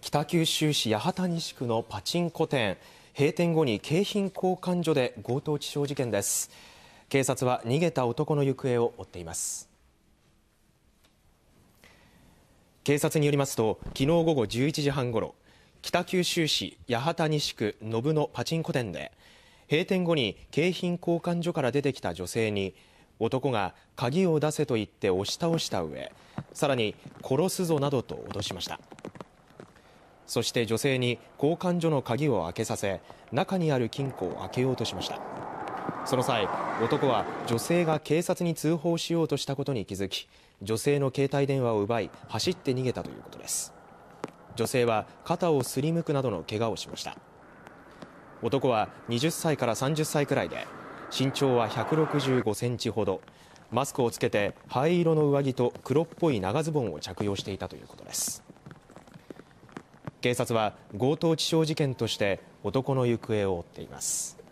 北九州市八幡西区のパチンコ店閉店後に景品交換所で強盗致傷事件です警察は逃げた男の行方を追っています警察によりますと昨日午後11時半ごろ北九州市八幡西区信のパチンコ店で閉店後に景品交換所から出てきた女性に男が鍵を出せと言って押し倒した上さらに殺すぞなどと脅しましたそして女性に交換所の鍵を開けさせ中にある金庫を開けようとしましたその際男は女性が警察に通報しようとしたことに気づき女性の携帯電話を奪い走って逃げたということです女性は肩をすりむくなどの怪我をしました男は20歳から30歳くらいで身長は165センチほどマスクをつけて灰色の上着と黒っぽい長ズボンを着用していたということです警察は強盗致傷事件として男の行方を追っています。